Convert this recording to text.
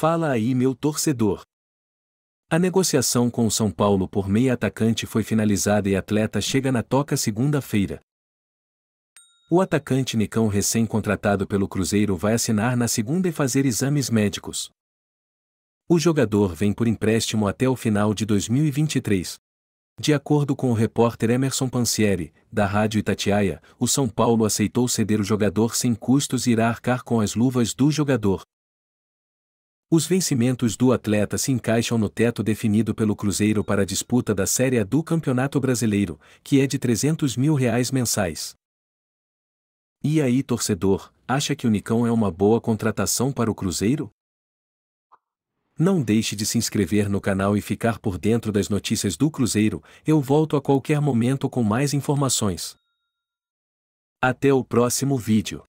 Fala aí meu torcedor. A negociação com o São Paulo por meia atacante foi finalizada e atleta chega na toca segunda-feira. O atacante Nicão recém-contratado pelo Cruzeiro vai assinar na segunda e fazer exames médicos. O jogador vem por empréstimo até o final de 2023. De acordo com o repórter Emerson Pansieri, da Rádio Itatiaia, o São Paulo aceitou ceder o jogador sem custos e irá arcar com as luvas do jogador. Os vencimentos do atleta se encaixam no teto definido pelo Cruzeiro para a disputa da Série A do Campeonato Brasileiro, que é de 300 mil reais mensais. E aí, torcedor, acha que o Nicão é uma boa contratação para o Cruzeiro? Não deixe de se inscrever no canal e ficar por dentro das notícias do Cruzeiro, eu volto a qualquer momento com mais informações. Até o próximo vídeo.